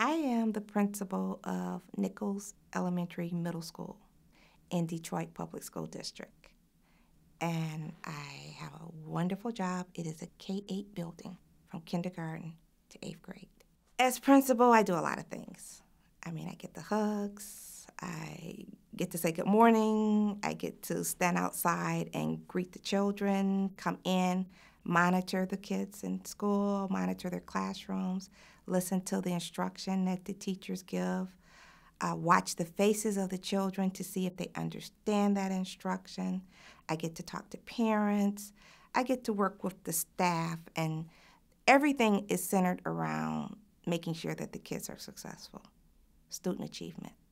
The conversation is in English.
I am the principal of Nichols Elementary Middle School in Detroit Public School District. And I have a wonderful job. It is a K 8 building from kindergarten to eighth grade. As principal, I do a lot of things. I mean, I get the hugs, I get to say good morning, I get to stand outside and greet the children, come in monitor the kids in school, monitor their classrooms, listen to the instruction that the teachers give, uh, watch the faces of the children to see if they understand that instruction. I get to talk to parents. I get to work with the staff, and everything is centered around making sure that the kids are successful, student achievement.